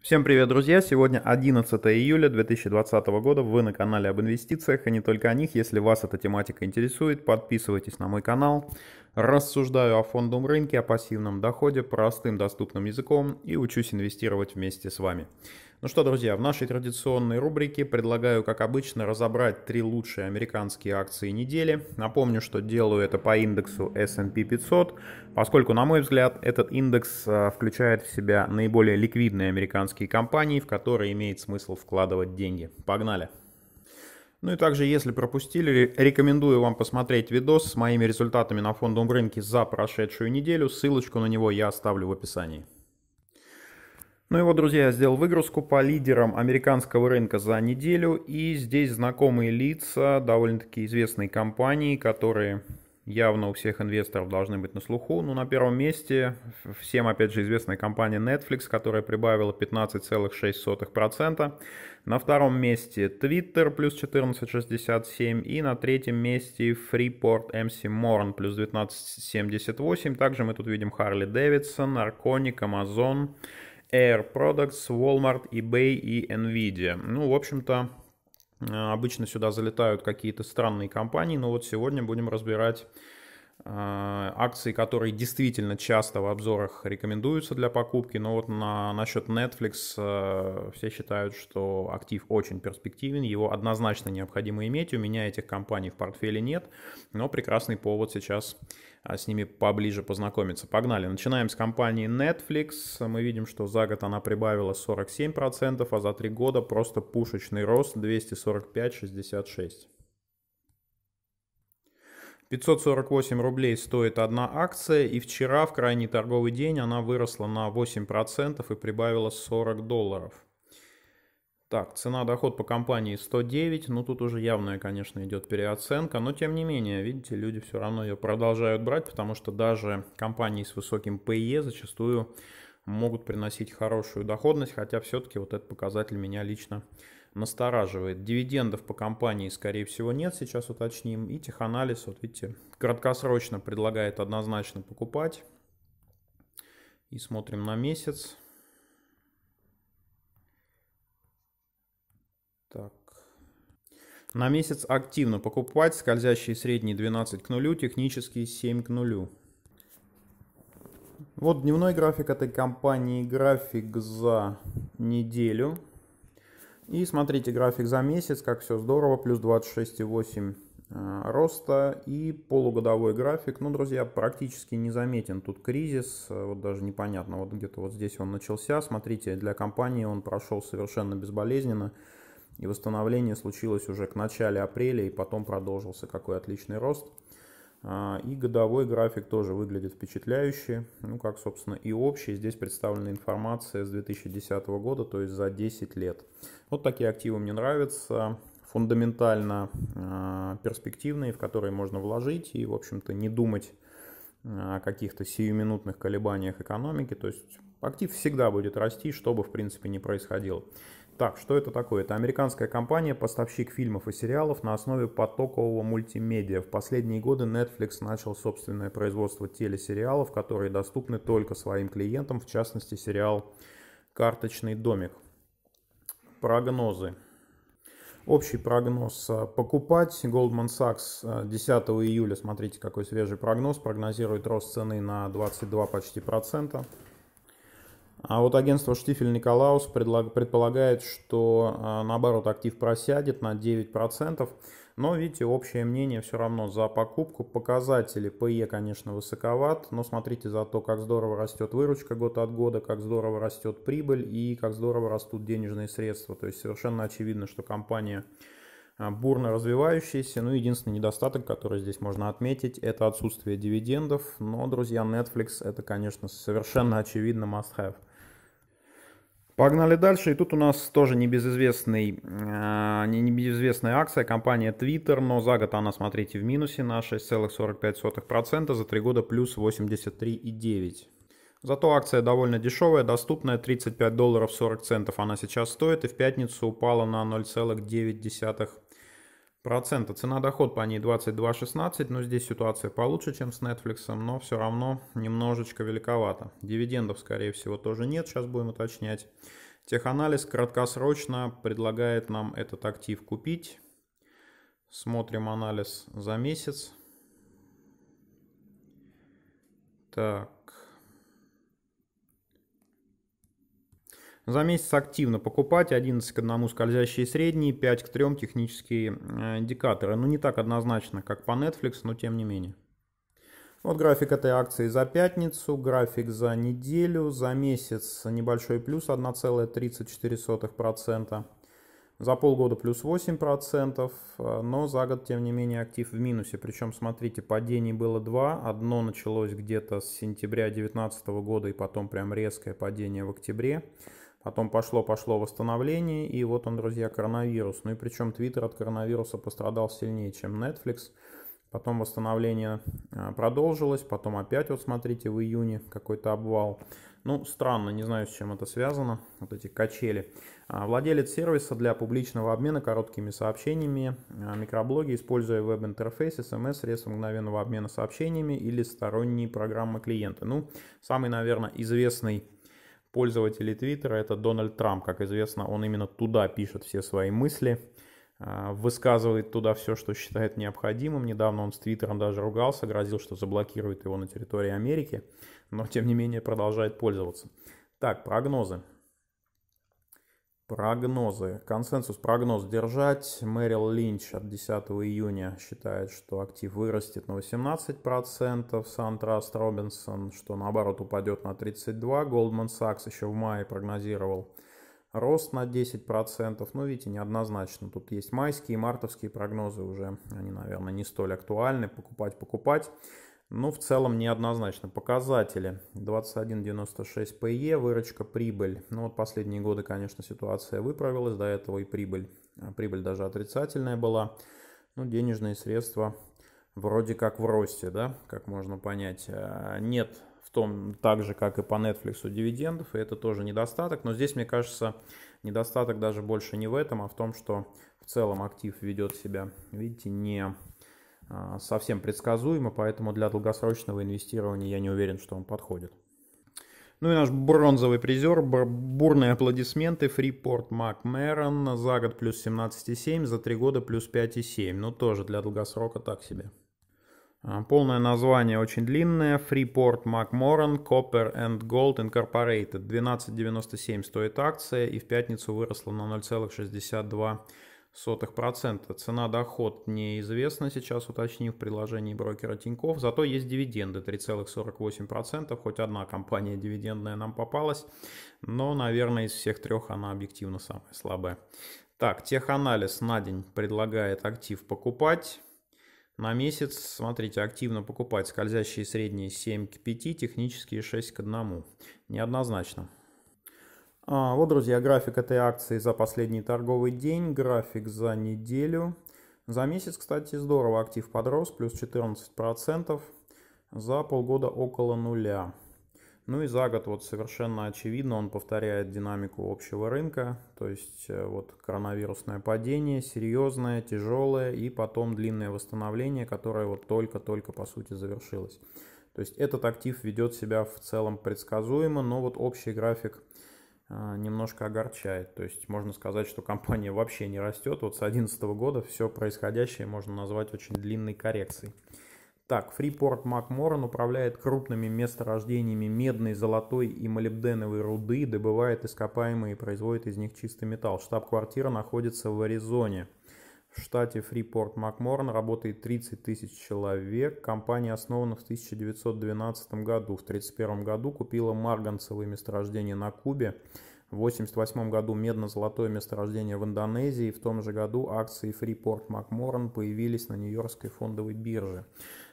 Всем привет, друзья! Сегодня 11 июля 2020 года. Вы на канале об инвестициях и а не только о них. Если вас эта тематика интересует, подписывайтесь на мой канал. Рассуждаю о фондовом рынке, о пассивном доходе, простым доступным языком и учусь инвестировать вместе с вами. Ну что, друзья, в нашей традиционной рубрике предлагаю, как обычно, разобрать три лучшие американские акции недели. Напомню, что делаю это по индексу S&P 500, поскольку, на мой взгляд, этот индекс э, включает в себя наиболее ликвидные американские компании, в которые имеет смысл вкладывать деньги. Погнали! Ну и также, если пропустили, рекомендую вам посмотреть видос с моими результатами на фондовом рынке за прошедшую неделю. Ссылочку на него я оставлю в описании. Ну и вот, друзья, я сделал выгрузку по лидерам американского рынка за неделю. И здесь знакомые лица, довольно-таки известные компании, которые явно у всех инвесторов должны быть на слуху. Ну, на первом месте всем, опять же, известная компания Netflix, которая прибавила 15,6%. На втором месте Twitter плюс 14,67. И на третьем месте Freeport MC Morn плюс 19,78. Также мы тут видим Harley Davidson, Arconic, Amazon. Air Products, Walmart, eBay и Nvidia. Ну, в общем-то, э, обычно сюда залетают какие-то странные компании, но вот сегодня будем разбирать Э, акции, которые действительно часто в обзорах рекомендуются для покупки, но вот на, насчет Netflix э, все считают, что актив очень перспективен, его однозначно необходимо иметь, у меня этих компаний в портфеле нет, но прекрасный повод сейчас а, с ними поближе познакомиться. Погнали, начинаем с компании Netflix, мы видим, что за год она прибавила 47%, а за три года просто пушечный рост 245,66%. 548 рублей стоит одна акция, и вчера в крайний торговый день она выросла на 8% и прибавила 40 долларов. Так, цена-доход по компании 109, ну тут уже явная, конечно, идет переоценка, но тем не менее, видите, люди все равно ее продолжают брать, потому что даже компании с высоким PE зачастую могут приносить хорошую доходность, хотя все-таки вот этот показатель меня лично настораживает. Дивидендов по компании, скорее всего, нет, сейчас уточним. И теханализ, вот видите, краткосрочно предлагает однозначно покупать. И смотрим на месяц. Так. На месяц активно покупать. Скользящие средние 12 к нулю, технические 7 к нулю. Вот дневной график этой компании, график за неделю. И смотрите график за месяц, как все здорово, плюс 26,8 э, роста и полугодовой график, ну, друзья, практически не заметен. Тут кризис, э, вот даже непонятно, вот где-то вот здесь он начался. Смотрите, для компании он прошел совершенно безболезненно, и восстановление случилось уже к начале апреля, и потом продолжился какой отличный рост. А, и годовой график тоже выглядит впечатляюще, ну как, собственно, и общий. Здесь представлена информация с 2010 года, то есть за 10 лет. Вот такие активы мне нравятся, фундаментально а, перспективные, в которые можно вложить и, в общем-то, не думать а, о каких-то сиюминутных колебаниях экономики. То есть актив всегда будет расти, что бы, в принципе, не происходило. Так, что это такое? Это американская компания, поставщик фильмов и сериалов на основе потокового мультимедиа. В последние годы Netflix начал собственное производство телесериалов, которые доступны только своим клиентам, в частности сериал «Карточный домик». Прогнозы. Общий прогноз а, покупать. Goldman Sachs 10 а, июля, смотрите какой свежий прогноз, прогнозирует рост цены на 22 почти процента. А вот агентство Штифель Николаус предполагает, что а, наоборот актив просядет на 9%. Но, видите, общее мнение все равно за покупку. Показатели ПЕ, конечно, высоковат, но смотрите за то, как здорово растет выручка год от года, как здорово растет прибыль и как здорово растут денежные средства. То есть совершенно очевидно, что компания а, бурно развивающаяся. Ну, единственный недостаток, который здесь можно отметить, это отсутствие дивидендов. Но, друзья, Netflix это, конечно, совершенно очевидно must-have. Погнали дальше. И тут у нас тоже небезызвестный, э, небезызвестная акция компания Twitter, но за год она, смотрите, в минусе на 6,45%, за три года плюс 83,9%. Зато акция довольно дешевая, доступная, 35 долларов 40 центов она сейчас стоит и в пятницу упала на 0,9% процента. Цена-доход по ней 22,16, но здесь ситуация получше, чем с Netflix, но все равно немножечко великовато. Дивидендов, скорее всего, тоже нет, сейчас будем уточнять. Теханализ краткосрочно предлагает нам этот актив купить. Смотрим анализ за месяц. Так, За месяц активно покупать 11 к 1 скользящие средние, 5 к 3 технические э, индикаторы. Ну не так однозначно, как по Netflix, но тем не менее. Вот график этой акции за пятницу, график за неделю, за месяц небольшой плюс 1,34%, за полгода плюс 8%, э, но за год тем не менее актив в минусе. Причем, смотрите, падений было два, одно началось где-то с сентября 2019 года и потом прям резкое падение в октябре. Потом пошло-пошло восстановление, и вот он, друзья, коронавирус. Ну и причем Твиттер от коронавируса пострадал сильнее, чем Netflix. Потом восстановление а, продолжилось, потом опять, вот смотрите, в июне какой-то обвал. Ну, странно, не знаю, с чем это связано, вот эти качели. А, владелец сервиса для публичного обмена короткими сообщениями, а, микроблоги, используя веб-интерфейс, смс, средства мгновенного обмена сообщениями или сторонние программы клиента. Ну, самый, наверное, известный пользователей Твиттера это Дональд Трамп. Как известно, он именно туда пишет все свои мысли, а, высказывает туда все, что считает необходимым. Недавно он с Твиттером даже ругался, грозил, что заблокирует его на территории Америки, но тем не менее продолжает пользоваться. Так, прогнозы. Прогнозы. Консенсус прогноз держать. Мэрил Линч от 10 июня считает, что актив вырастет на 18%. Сантраст Робинсон, что наоборот упадет на 32%. Голдман Сакс еще в мае прогнозировал рост на 10%. Ну, видите, неоднозначно. Тут есть майские и мартовские прогнозы уже. Они, наверное, не столь актуальны. Покупать, покупать. Ну, в целом неоднозначно. Показатели. 21.96 PE, выручка, прибыль. Ну, вот последние годы, конечно, ситуация выправилась. До этого и прибыль, а, прибыль даже отрицательная была. Ну, денежные средства вроде как в росте, да, как можно понять. А, нет в том, так же, как и по Netflix, дивидендов, и это тоже недостаток. Но здесь, мне кажется, недостаток даже больше не в этом, а в том, что в целом актив ведет себя, видите, не а, совсем предсказуемо, поэтому для долгосрочного инвестирования я не уверен, что он подходит. Ну и наш бронзовый призер, бурные аплодисменты, Фрипорт МакМерон, за год плюс 17,7, за три года плюс 5,7, ну тоже для долгосрока так себе. А, полное название очень длинное. Freeport McMoran Copper and Gold Incorporated. 12,97 стоит акция и в пятницу выросла на 0,62 сотых процента. Цена доход неизвестна сейчас, уточнив в приложении брокера Тиньков. Зато есть дивиденды 3,48%. Хоть одна компания дивидендная нам попалась, но, наверное, из всех трех она объективно самая слабая. Так, теханализ на день предлагает актив покупать. На месяц, смотрите, активно покупать скользящие средние 7 к 5, технические 6 к 1. Неоднозначно. А, вот, друзья, график этой акции за последний торговый день, график за неделю. За месяц, кстати, здорово, актив подрос, плюс 14%, за полгода около нуля. Ну и за год вот совершенно очевидно, он повторяет динамику общего рынка, то есть э, вот коронавирусное падение, серьезное, тяжелое и потом длинное восстановление, которое вот только-только по сути завершилось. То есть этот актив ведет себя в целом предсказуемо, но вот общий график а, немножко огорчает. То есть можно сказать, что компания вообще не растет. Вот с 2011 года все происходящее можно назвать очень длинной коррекцией. Так, Freeport-MacMoran управляет крупными месторождениями медной, золотой и молибденовой руды, добывает ископаемые и производит из них чистый металл. Штаб-квартира находится в Аризоне. В штате Фрипорт МакМорн работает 30 тысяч человек. Компания основана в 1912 году. В 1931 году купила марганцевые месторождения на Кубе. В 1988 году медно-золотое месторождение в Индонезии. В том же году акции Фрипорт МакМорн появились на Нью-Йоркской фондовой бирже.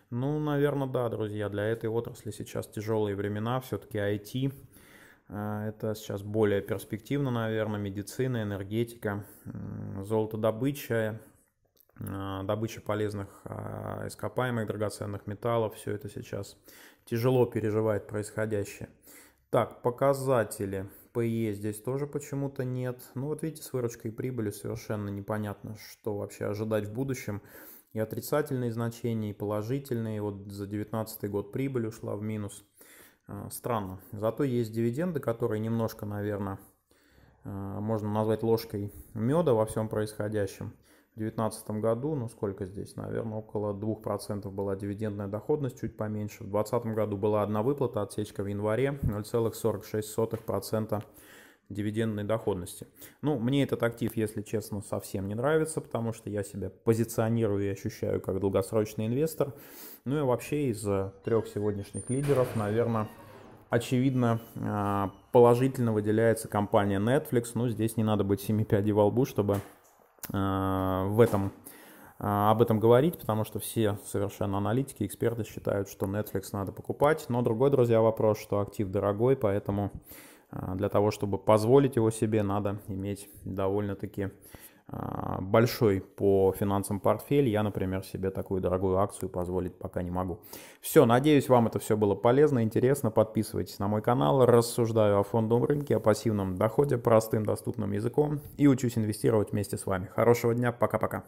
Ну, наверное, да, друзья, для этой отрасли сейчас тяжелые времена, все-таки IT. Э, это сейчас более перспективно, наверное, медицина, энергетика, золотодобыча, а, добыча полезных а, ископаемых, драгоценных металлов, все это сейчас тяжело переживает происходящее. Так, показатели. ПЕ здесь тоже почему-то нет. Ну вот видите, с выручкой и прибылью совершенно непонятно, что вообще ожидать в будущем. И отрицательные значения, и положительные. Вот за 2019 год прибыль ушла в минус. А, странно. Зато есть дивиденды, которые немножко, наверное, можно назвать ложкой меда во всем происходящем. 2019 году, ну сколько здесь, наверное, около 2% была дивидендная доходность, чуть поменьше. В 2020 году была одна выплата, отсечка в январе 0,46% дивидендной доходности. Ну, мне этот актив, если честно, совсем не нравится, потому что я себя позиционирую и ощущаю как долгосрочный инвестор. Ну и вообще из э, трех сегодняшних лидеров, наверное, очевидно э, положительно выделяется компания Netflix. Ну, здесь не надо быть семи пядей во лбу, чтобы Э, в этом, э, об этом говорить, потому что все совершенно аналитики, эксперты считают, что Netflix надо покупать. Но другой, друзья, вопрос, что актив дорогой, поэтому э, для того, чтобы позволить его себе, надо иметь довольно-таки а, большой по финансам портфель, я, например, себе такую дорогую акцию позволить пока не могу. Все, надеюсь, вам это все было полезно, интересно. Подписывайтесь на мой канал, рассуждаю о фондовом рынке, о пассивном доходе простым доступным языком и учусь инвестировать вместе с вами. Хорошего дня, пока-пока.